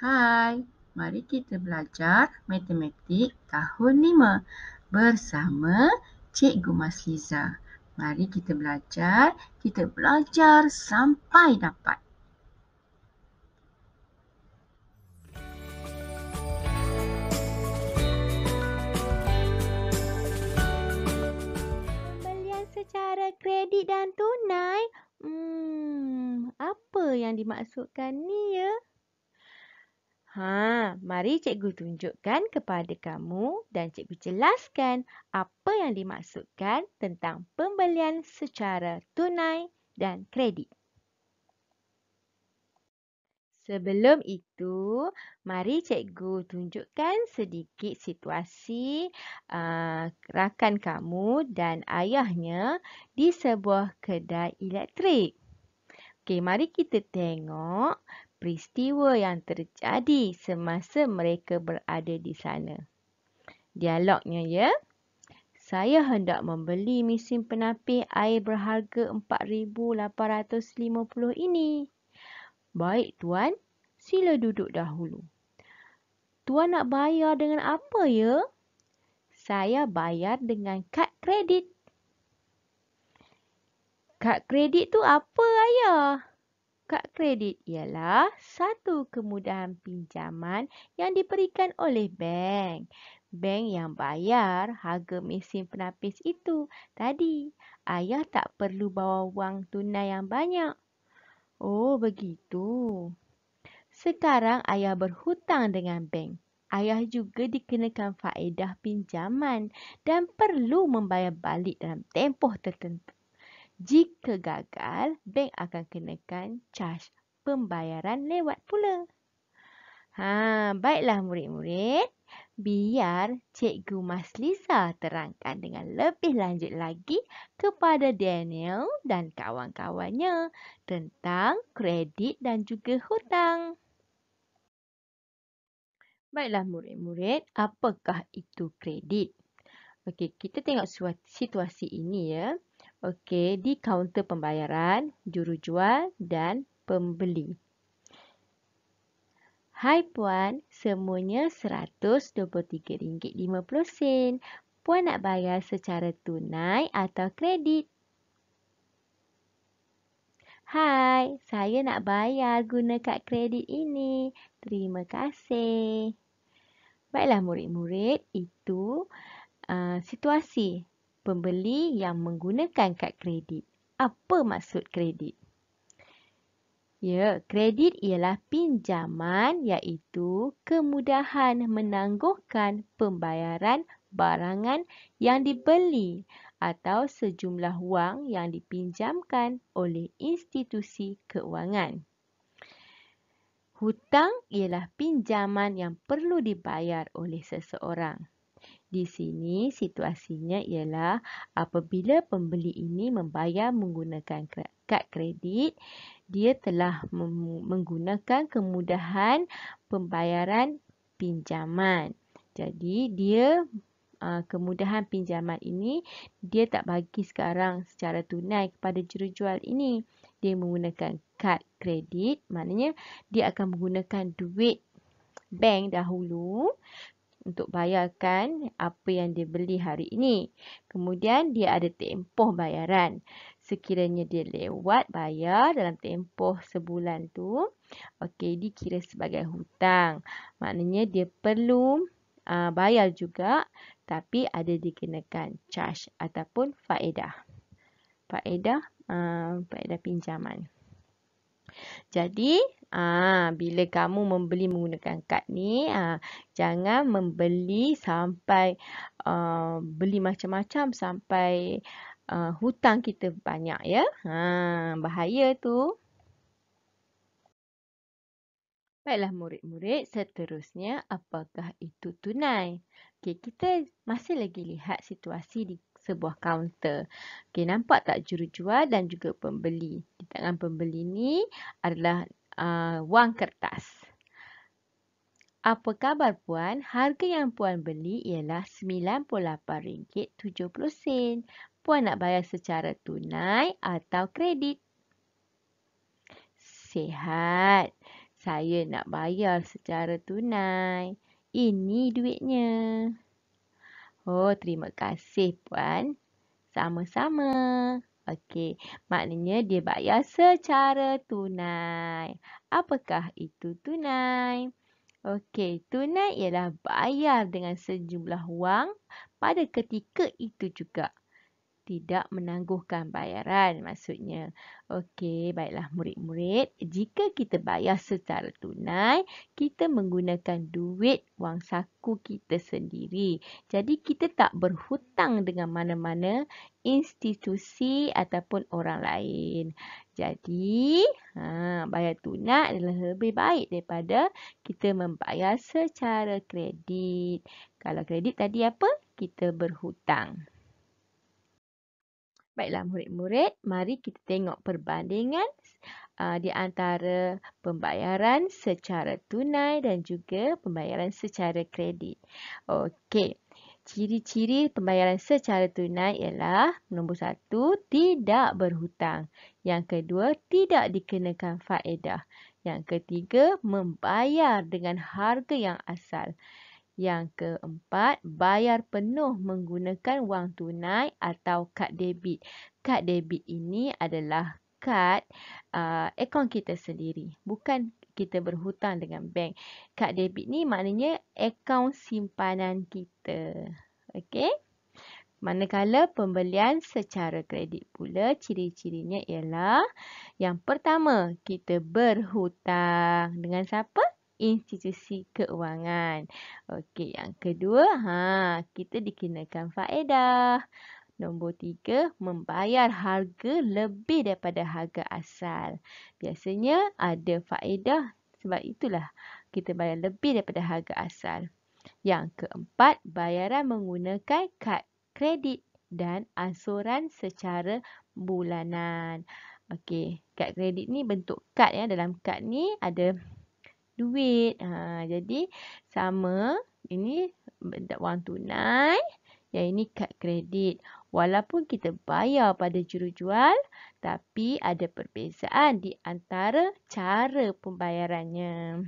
Hai, mari kita belajar matematik tahun 5 bersama Cikgu Mas Liza. Mari kita belajar, kita belajar sampai dapat. Secara kredit dan tunai, hmm, apa yang dimaksudkan ni ya? Ha, mari cikgu tunjukkan kepada kamu dan cikgu jelaskan apa yang dimaksudkan tentang pembelian secara tunai dan kredit. Sebelum itu, mari cikgu tunjukkan sedikit situasi uh, rakan kamu dan ayahnya di sebuah kedai elektrik. Okey, mari kita tengok peristiwa yang terjadi semasa mereka berada di sana. Dialognya ya. Saya hendak membeli mesin penapis air berharga 4850 ini. Baik tuan, sila duduk dahulu. Tuan nak bayar dengan apa ya? Saya bayar dengan kad kredit. Kad kredit tu apa ayah? kad kredit ialah satu kemudahan pinjaman yang diberikan oleh bank. Bank yang bayar harga mesin penapis itu tadi. Ayah tak perlu bawa wang tunai yang banyak. Oh, begitu. Sekarang ayah berhutang dengan bank. Ayah juga dikenakan faedah pinjaman dan perlu membayar balik dalam tempoh tertentu. Jika gagal, bank akan kenakan charge pembayaran lewat pula. Ha, baiklah murid-murid. Biar Cikgu Mas Lisa terangkan dengan lebih lanjut lagi kepada Daniel dan kawan-kawannya tentang kredit dan juga hutang. Baiklah murid-murid, apakah itu kredit? Okey, kita tengok situasi ini ya. Okey, di kaunter pembayaran, juru jual dan pembeli. Hai puan, semuanya RM123.50. Puan nak bayar secara tunai atau kredit? Hai, saya nak bayar guna kad kredit ini. Terima kasih. Baiklah murid-murid, itu uh, situasi pembeli yang menggunakan kad kredit. Apa maksud kredit? Ya, kredit ialah pinjaman iaitu kemudahan menangguhkan pembayaran barangan yang dibeli atau sejumlah wang yang dipinjamkan oleh institusi keuangan. Hutang ialah pinjaman yang perlu dibayar oleh seseorang. Di sini situasinya ialah apabila pembeli ini membayar menggunakan kad kredit, dia telah menggunakan kemudahan pembayaran pinjaman. Jadi dia kemudahan pinjaman ini dia tak bagi sekarang secara tunai kepada juru jual ini. Dia menggunakan kad kredit, maknanya dia akan menggunakan duit bank dahulu untuk bayarkan apa yang dia beli hari ini. Kemudian dia ada tempoh bayaran. Sekiranya dia lewat bayar dalam tempoh sebulan tu, okey dikira sebagai hutang. Maknanya dia perlu uh, bayar juga tapi ada dikenakan charge ataupun faedah. Faedah uh, faedah pinjaman. Jadi, aa, ah, bila kamu membeli menggunakan kad ni, aa, ah, jangan membeli sampai aa, ah, beli macam-macam sampai aa, hutang kita banyak ya. Ha, bahaya tu. Baiklah murid-murid, seterusnya apakah itu tunai? Okey, kita masih lagi lihat situasi di sebuah kaunter. Okey, nampak tak juru jual dan juga pembeli. Di tangan pembeli ni adalah uh, wang kertas. Apa khabar puan? Harga yang puan beli ialah RM98.70. Puan nak bayar secara tunai atau kredit? Sehat. Saya nak bayar secara tunai. Ini duitnya. Oh, terima kasih puan. Sama-sama. Okey, maknanya dia bayar secara tunai. Apakah itu tunai? Okey, tunai ialah bayar dengan sejumlah wang pada ketika itu juga tidak menangguhkan bayaran maksudnya. Okey, baiklah murid-murid. Jika kita bayar secara tunai, kita menggunakan duit wang saku kita sendiri. Jadi kita tak berhutang dengan mana-mana institusi ataupun orang lain. Jadi, ha, bayar tunai adalah lebih baik daripada kita membayar secara kredit. Kalau kredit tadi apa? Kita berhutang. Baiklah murid-murid, mari kita tengok perbandingan uh, di antara pembayaran secara tunai dan juga pembayaran secara kredit. Okey, ciri-ciri pembayaran secara tunai ialah nombor satu, tidak berhutang. Yang kedua, tidak dikenakan faedah. Yang ketiga, membayar dengan harga yang asal. Yang keempat, bayar penuh menggunakan wang tunai atau kad debit. Kad debit ini adalah kad uh, akaun kita sendiri. Bukan kita berhutang dengan bank. Kad debit ni maknanya akaun simpanan kita. Okey? Manakala pembelian secara kredit pula ciri-cirinya ialah yang pertama kita berhutang dengan siapa? institusi keuangan. Okey, yang kedua, ha, kita dikenakan faedah. Nombor tiga, membayar harga lebih daripada harga asal. Biasanya ada faedah sebab itulah kita bayar lebih daripada harga asal. Yang keempat, bayaran menggunakan kad kredit dan ansuran secara bulanan. Okey, kad kredit ni bentuk kad ya. Dalam kad ni ada duit. Ha, jadi sama ini wang tunai yang ini kad kredit. Walaupun kita bayar pada juru jual, tapi ada perbezaan di antara cara pembayarannya.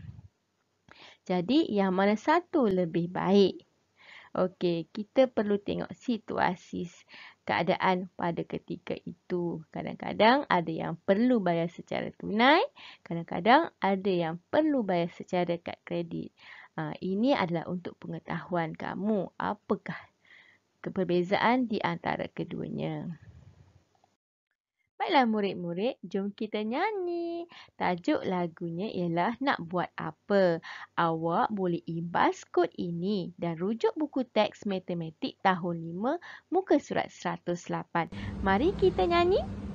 Jadi yang mana satu lebih baik? Okey, kita perlu tengok situasi keadaan pada ketika itu. Kadang-kadang ada yang perlu bayar secara tunai, kadang-kadang ada yang perlu bayar secara kad kredit. Ha, ini adalah untuk pengetahuan kamu apakah perbezaan di antara keduanya. Baiklah murid-murid, jom kita nyanyi. Tajuk lagunya ialah Nak Buat Apa. Awak boleh imbas kod ini dan rujuk buku teks matematik tahun 5 muka surat 108. Mari kita nyanyi. Nyanyi.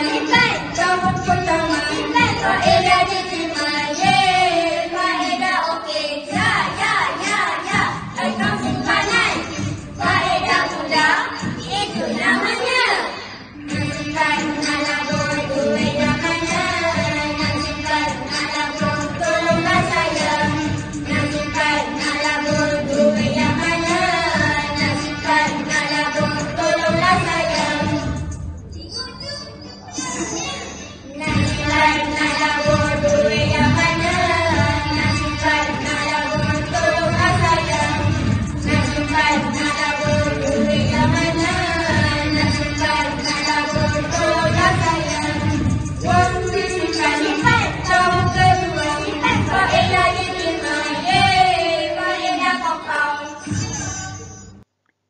Thank you.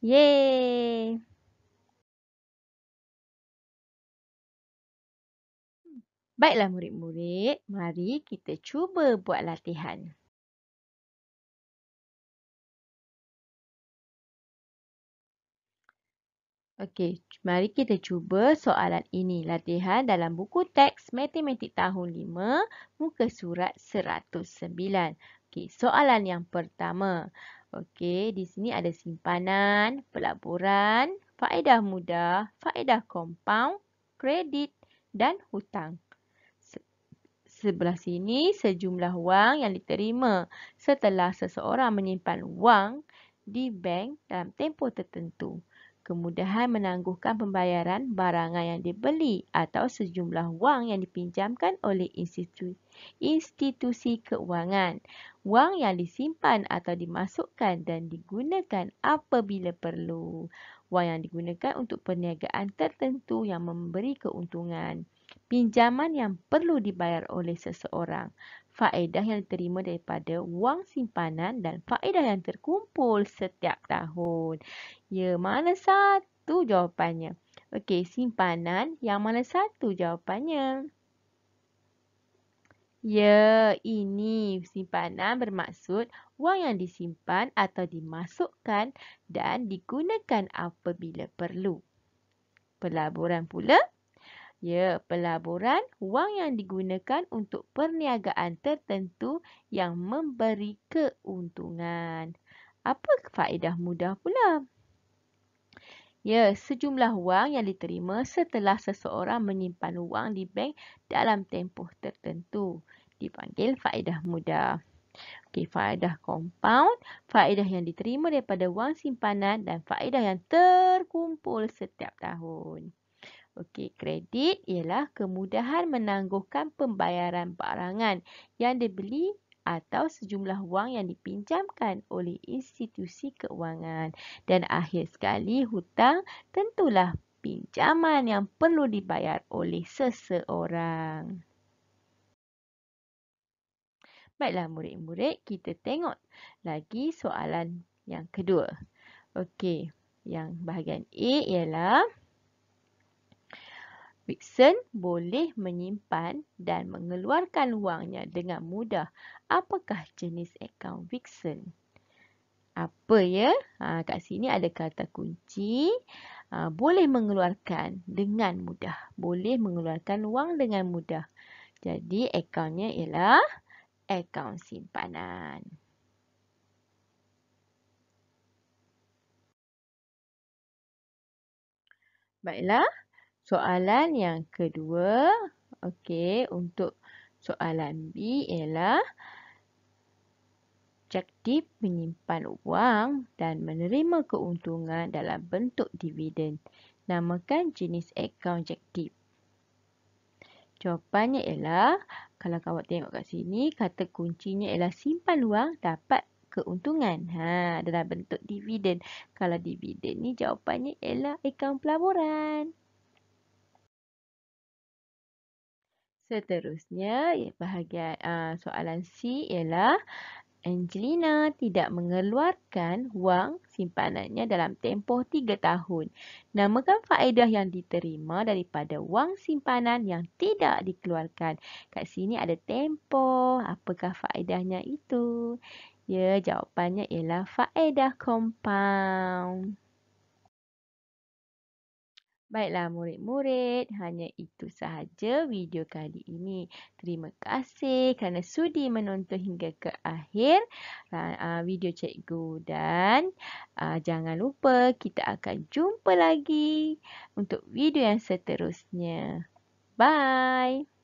Yeay! Baiklah murid-murid, mari kita cuba buat latihan. Okey, mari kita cuba soalan ini latihan dalam buku teks Matematik Tahun 5, muka surat 109. Okey, soalan yang pertama. Okey, di sini ada simpanan, pelaburan, faedah mudah, faedah compound, kredit dan hutang. Sebelah sini sejumlah wang yang diterima setelah seseorang menyimpan wang di bank dalam tempoh tertentu kemudahan menangguhkan pembayaran barangan yang dibeli atau sejumlah wang yang dipinjamkan oleh institusi, institusi keuangan. Wang yang disimpan atau dimasukkan dan digunakan apabila perlu. Wang yang digunakan untuk perniagaan tertentu yang memberi keuntungan. Pinjaman yang perlu dibayar oleh seseorang faedah yang diterima daripada wang simpanan dan faedah yang terkumpul setiap tahun? Ya, mana satu jawapannya? Okey, simpanan yang mana satu jawapannya? Ya, ini simpanan bermaksud wang yang disimpan atau dimasukkan dan digunakan apabila perlu. Pelaburan pula Ya, pelaburan wang yang digunakan untuk perniagaan tertentu yang memberi keuntungan. Apa faedah mudah pula? Ya, sejumlah wang yang diterima setelah seseorang menyimpan wang di bank dalam tempoh tertentu dipanggil faedah mudah. Okey, faedah compound, faedah yang diterima daripada wang simpanan dan faedah yang terkumpul setiap tahun. Okey, kredit ialah kemudahan menangguhkan pembayaran barangan yang dibeli atau sejumlah wang yang dipinjamkan oleh institusi keuangan. Dan akhir sekali, hutang tentulah pinjaman yang perlu dibayar oleh seseorang. Baiklah murid-murid, kita tengok lagi soalan yang kedua. Okey, yang bahagian A ialah Vixen boleh menyimpan dan mengeluarkan wangnya dengan mudah. Apakah jenis akaun Vixen? Apa ya? Ha, kat sini ada kata kunci. Ha, boleh mengeluarkan dengan mudah. Boleh mengeluarkan wang dengan mudah. Jadi akaunnya ialah akaun simpanan. Baiklah. Soalan yang kedua, okey, untuk soalan B ialah objektif menyimpan wang dan menerima keuntungan dalam bentuk dividen. Namakan jenis akaun objektif. Jawapannya ialah, kalau kawan tengok kat sini, kata kuncinya ialah simpan wang dapat keuntungan ha, dalam bentuk dividen. Kalau dividen ni jawapannya ialah akaun pelaburan. Seterusnya, bahagian uh, soalan C ialah Angelina tidak mengeluarkan wang simpanannya dalam tempoh 3 tahun. Namakan faedah yang diterima daripada wang simpanan yang tidak dikeluarkan. Kat sini ada tempoh. Apakah faedahnya itu? Ya, jawapannya ialah faedah compound. Baiklah murid-murid, hanya itu sahaja video kali ini. Terima kasih kerana sudi menonton hingga ke akhir video cikgu. Dan jangan lupa kita akan jumpa lagi untuk video yang seterusnya. Bye!